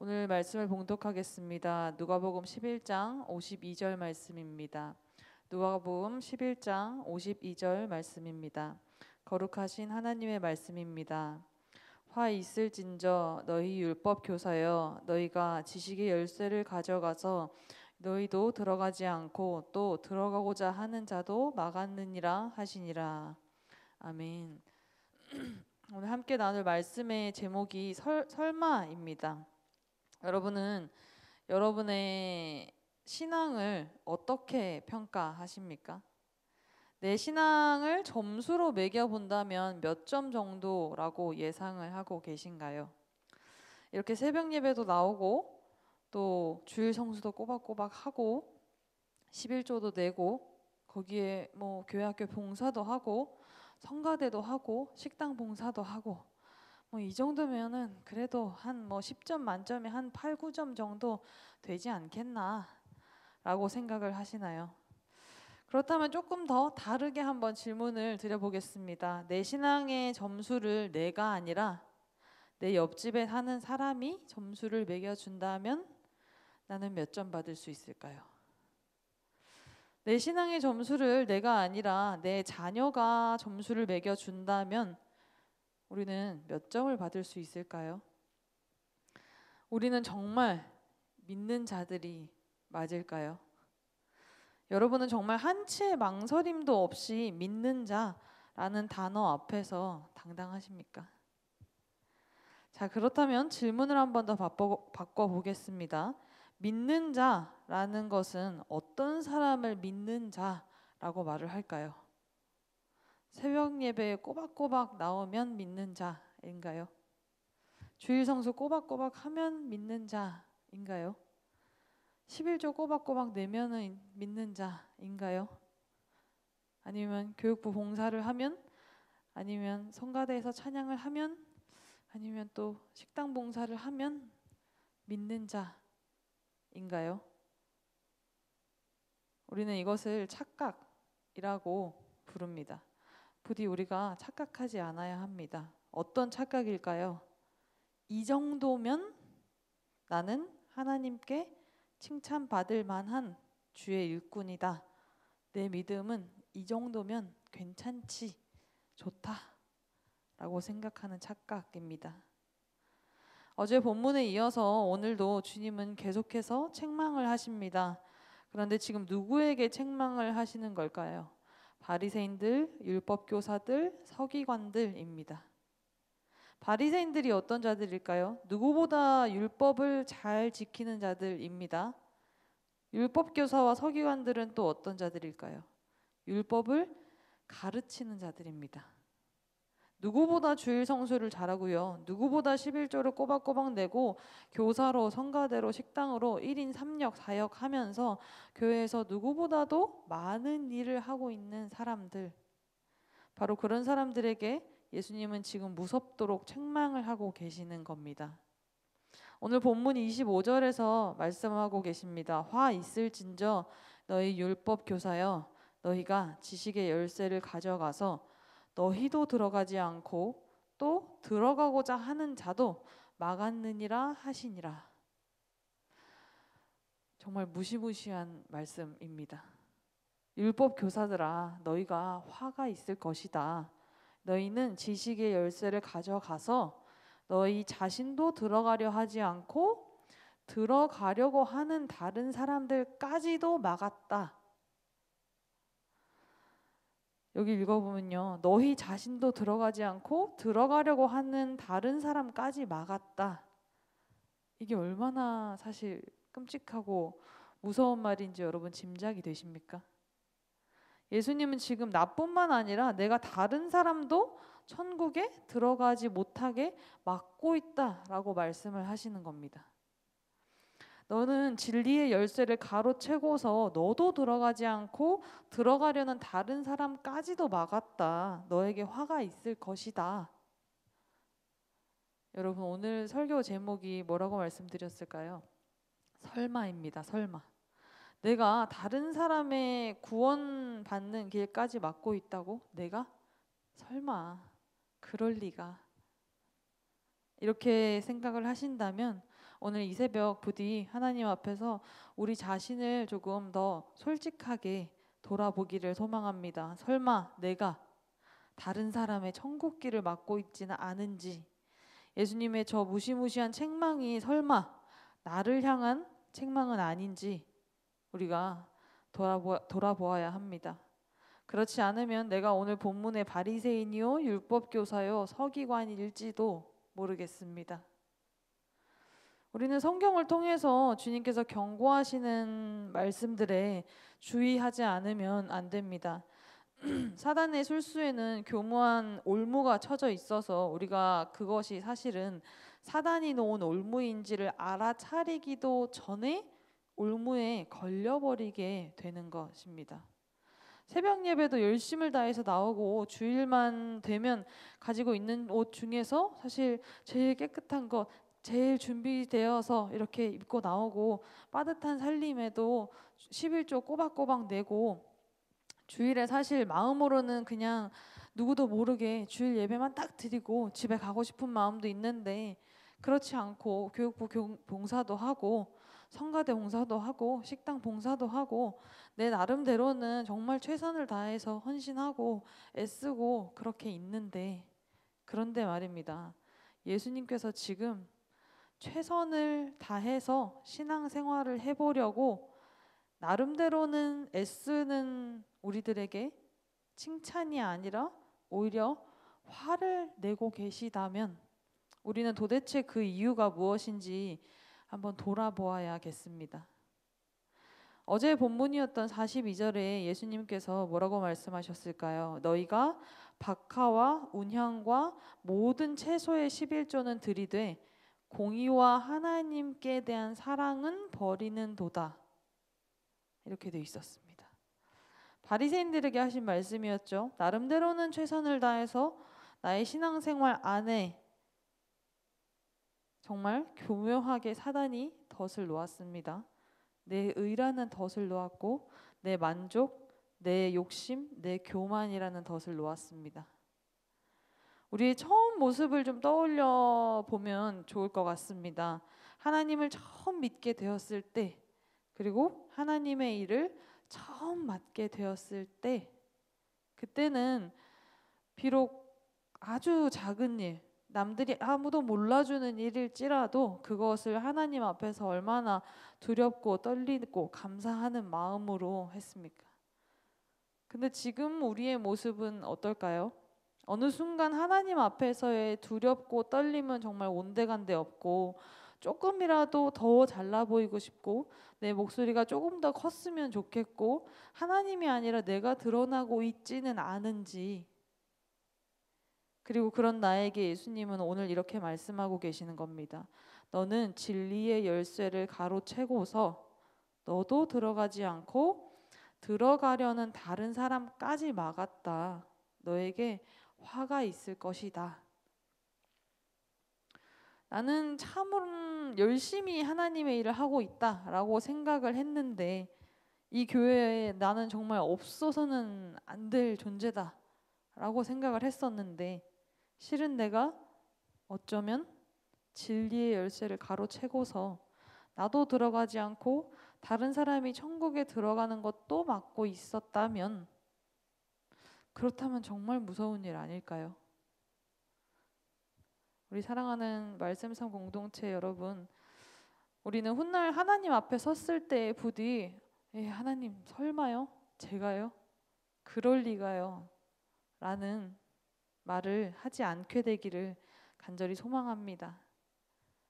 오늘 말씀을 봉독하겠습니다. 누가복음 11장 52절 말씀입니다. 누가복음 11장 52절 말씀입니다. 거룩하신 하나님의 말씀입니다. 화 있을진저 너희 율법 교사여 너희가 지식의 열쇠를 가져가서 너희도 들어가지 않고 또 들어가고자 하는 자도 막았느니라 하시니라. 아멘. 오늘 함께 나눌 말씀의 제목이 설, 설마입니다. 여러분은 여러분의 신앙을 어떻게 평가하십니까? 내 신앙을 점수로 매겨본다면 몇 점 정도라고 예상을 하고 계신가요? 이렇게 새벽 예배도 나오고 또 주일 성수도 꼬박꼬박 하고 11조도 내고 거기에 뭐 교회 학교 봉사도 하고 성가대도 하고 식당 봉사도 하고 뭐이 정도면은 그래도 한 뭐 10점 만점에 한 8, 9점 정도 되지 않겠나라고 생각을 하시나요? 그렇다면 조금 더 다르게 한번 질문을 드려보겠습니다. 내 신앙의 점수를 내가 아니라 내 옆집에 사는 사람이 점수를 매겨준다면 나는 몇 점 받을 수 있을까요? 내 신앙의 점수를 내가 아니라 내 자녀가 점수를 매겨준다면 우리는 몇 점을 받을 수 있을까요? 우리는 정말 믿는 자들이 맞을까요? 여러분은 정말 한치의 망설임도 없이 믿는 자라는 단어 앞에서 당당하십니까? 자, 그렇다면 질문을 한 번 더 바꿔보겠습니다. 믿는 자라는 것은 어떤 사람을 믿는 자라고 말을 할까요? 새벽 예배에 꼬박꼬박 나오면 믿는 자인가요? 주일 성수 꼬박꼬박 하면 믿는 자인가요? 11조 꼬박꼬박 내면은 믿는 자인가요? 아니면 교육부 봉사를 하면 아니면 성가대에서 찬양을 하면 아니면 또 식당 봉사를 하면 믿는 자인가요? 우리는 이것을 착각이라고 부릅니다. 부디 우리가 착각하지 않아야 합니다. 어떤 착각일까요? 이 정도면 나는 하나님께 칭찬받을 만한 주의 일꾼이다. 내 믿음은 이 정도면 괜찮지, 좋다. 라고 생각하는 착각입니다. 어제 본문에 이어서 오늘도 주님은 계속해서 책망을 하십니다. 그런데 지금 누구에게 책망을 하시는 걸까요? 바리새인들, 율법 교사들, 서기관들입니다. 바리새인들이 어떤 자들일까요? 누구보다 율법을 잘 지키는 자들입니다. 율법 교사와 서기관들은 또 어떤 자들일까요? 율법을 가르치는 자들입니다. 누구보다 주일 성수를 잘하고요. 누구보다 11조를 꼬박꼬박 내고 교사로 성가대로 식당으로 1인 3역 4역 하면서 교회에서 누구보다도 많은 일을 하고 있는 사람들. 바로 그런 사람들에게 예수님은 지금 무섭도록 책망을 하고 계시는 겁니다. 오늘 본문 25절에서 말씀하고 계십니다. 화 있을진저 너희 율법 교사여 너희가 지식의 열쇠를 가져가서 너희도 들어가지 않고 또 들어가고자 하는 자도 막았느니라 하시니라. 정말 무시무시한 말씀입니다. 율법 교사들아, 너희가 화가 있을 것이다. 너희는 지식의 열쇠를 가져가서 너희 자신도 들어가려 하지 않고 들어가려고 하는 다른 사람들까지도 막았다. 여기 읽어보면요. 너희 자신도 들어가지 않고 들어가려고 하는 다른 사람까지 막았다. 이게 얼마나 사실 끔찍하고 무서운 말인지 여러분 짐작이 되십니까? 예수님은 지금 나뿐만 아니라 내가 다른 사람도 천국에 들어가지 못하게 막고 있다라고 말씀을 하시는 겁니다. 너는 진리의 열쇠를 가로채고서 너도 들어가지 않고 들어가려는 다른 사람까지도 막았다. 너에게 화가 있을 것이다. 여러분 오늘 설교 제목이 뭐라고 말씀드렸을까요? 설마입니다. 설마. 내가 다른 사람의 구원받는 길까지 막고 있다고? 내가? 설마. 그럴 리가. 이렇게 생각을 하신다면 오늘 이 새벽 부디 하나님 앞에서 우리 자신을 조금 더 솔직하게 돌아보기를 소망합니다. 설마 내가 다른 사람의 천국길을 막고 있지는 않은지 예수님의 저 무시무시한 책망이 설마 나를 향한 책망은 아닌지 우리가 돌아보, 돌아보아야 합니다. 그렇지 않으면 내가 오늘 본문의 바리새인이요 율법 교사요 서기관일지도 모르겠습니다. 우리는 성경을 통해서 주님께서 경고하시는 말씀들에 주의하지 않으면 안 됩니다. 사단의 술수에는 교묘한 올무가 쳐져 있어서 우리가 그것이 사실은 사단이 놓은 올무인지를 알아차리기도 전에 올무에 걸려버리게 되는 것입니다. 새벽 예배도 열심을 다해서 나오고 주일만 되면 가지고 있는 옷 중에서 사실 제일 깨끗한 것, 제일 준비되어서 이렇게 입고 나오고 빠듯한 살림에도 11조 꼬박꼬박 내고 주일에 사실 마음으로는 그냥 누구도 모르게 주일 예배만 딱 드리고 집에 가고 싶은 마음도 있는데 그렇지 않고 교육부 봉사도 하고 성가대 봉사도 하고 식당 봉사도 하고 내 나름대로는 정말 최선을 다해서 헌신하고 애쓰고 그렇게 있는데 그런데 말입니다. 예수님께서 지금 최선을 다해서 신앙생활을 해보려고 나름대로는 애쓰는 우리들에게 칭찬이 아니라 오히려 화를 내고 계시다면 우리는 도대체 그 이유가 무엇인지 한번 돌아보아야겠습니다. 어제 본문이었던 42절에 예수님께서 뭐라고 말씀하셨을까요? 너희가 박하와 운향과 모든 채소의 11조는 들이되 공의와 하나님께 대한 사랑은 버리는 도다. 이렇게 돼 있었습니다. 바리새인들에게 하신 말씀이었죠. 나름대로는 최선을 다해서 나의 신앙생활 안에 정말 교묘하게 사단이 덫을 놓았습니다. 내 의라는 덫을 놓았고 내 만족, 내 욕심, 내 교만이라는 덫을 놓았습니다. 우리의 처음 모습을 좀 떠올려 보면 좋을 것 같습니다. 하나님을 처음 믿게 되었을 때, 그리고 하나님의 일을 처음 맡게 되었을 때, 그때는 비록 아주 작은 일, 남들이 아무도 몰라주는 일일지라도 그것을 하나님 앞에서 얼마나 두렵고 떨리고 감사하는 마음으로 했습니까? 근데 지금 우리의 모습은 어떨까요? 어느 순간 하나님 앞에서의 두렵고 떨림은 정말 온데간데 없고 조금이라도 더 잘나 보이고 싶고 내 목소리가 조금 더 컸으면 좋겠고 하나님이 아니라 내가 드러나고 있지는 않은지 그리고 그런 나에게 예수님은 오늘 이렇게 말씀하고 계시는 겁니다. 너는 진리의 열쇠를 가로채고서 너도 들어가지 않고 들어가려는 다른 사람까지 막았다. 너에게 화가 있을 것이다. 나는 참 열심히 하나님의 일을 하고 있다라고 생각을 했는데 이 교회에 나는 정말 없어서는 안 될 존재다라고 생각을 했었는데 실은 내가 어쩌면 진리의 열쇠를 가로채고서 나도 들어가지 않고 다른 사람이 천국에 들어가는 것도 막고 있었다면 그렇다면 정말 무서운 일 아닐까요? 우리 사랑하는 말씀성 공동체 여러분, 우리는 훗날 하나님 앞에 섰을 때 부디 예, 하나님 설마요? 제가요? 그럴 리가요? 라는 말을 하지 않게 되기를 간절히 소망합니다.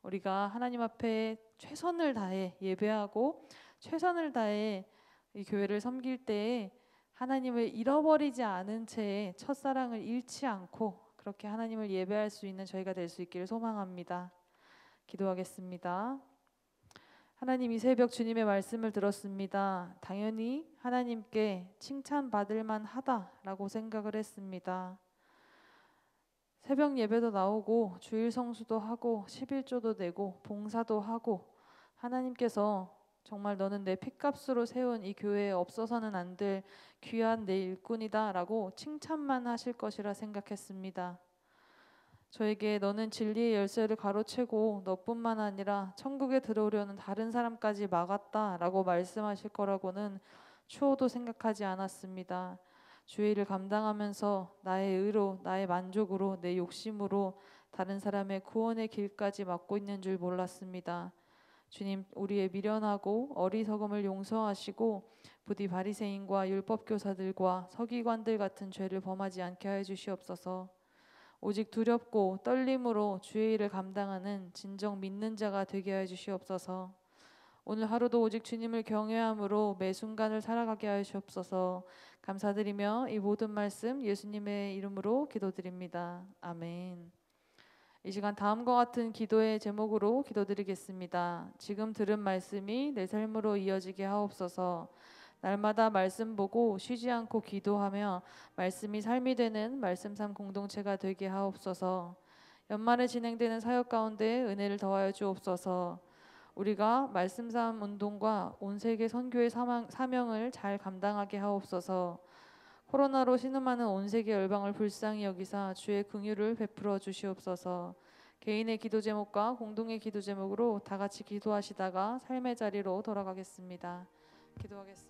우리가 하나님 앞에 최선을 다해 예배하고 최선을 다해 이 교회를 섬길 때에 하나님을 잃어버리지 않은 채 첫사랑을 잃지 않고 그렇게 하나님을 예배할 수 있는 저희가 될 수 있기를 소망합니다. 기도하겠습니다. 하나님 이 새벽 주님의 말씀을 들었습니다. 당연히 하나님께 칭찬받을 만하다라고 생각을 했습니다. 새벽 예배도 나오고 주일 성수도 하고 11조도 내고 봉사도 하고 하나님께서 정말 너는 내 핏값으로 세운 이 교회에 없어서는 안 될 귀한 내 일꾼이다라고 칭찬만 하실 것이라 생각했습니다. 저에게 너는 진리의 열쇠를 가로채고 너뿐만 아니라 천국에 들어오려는 다른 사람까지 막았다라고 말씀하실 거라고는 추호도 생각하지 않았습니다. 주의를 감당하면서 나의 의로, 나의 만족으로, 내 욕심으로 다른 사람의 구원의 길까지 막고 있는 줄 몰랐습니다. 주님 우리의 미련하고 어리석음을 용서하시고 부디 바리새인과 율법 교사들과 서기관들 같은 죄를 범하지 않게 하여 주시옵소서. 오직 두렵고 떨림으로 주의 일을 감당하는 진정 믿는 자가 되게 하여 주시옵소서. 오늘 하루도 오직 주님을 경외함으로 매 순간을 살아가게 하여 주옵소서. 감사드리며 이 모든 말씀 예수님의 이름으로 기도드립니다. 아멘. 이 시간 다음과 같은 기도의 제목으로 기도드리겠습니다. 지금 들은 말씀이 내 삶으로 이어지게 하옵소서. 날마다 말씀 보고 쉬지 않고 기도하며 말씀이 삶이 되는 말씀삼 공동체가 되게 하옵소서. 연말에 진행되는 사역 가운데 은혜를 더하여 주옵소서. 우리가 말씀삼 운동과 온 세계 선교의 사명, 사명을 잘 감당하게 하옵소서. 코로나로 신음하는 온 세계 열방을 불쌍히 여기사 주의 긍휼을 베풀어 주시옵소서. 개인의 기도 제목과 공동의 기도 제목으로 다 같이 기도하시다가 삶의 자리로 돌아가겠습니다. 기도하겠습니다.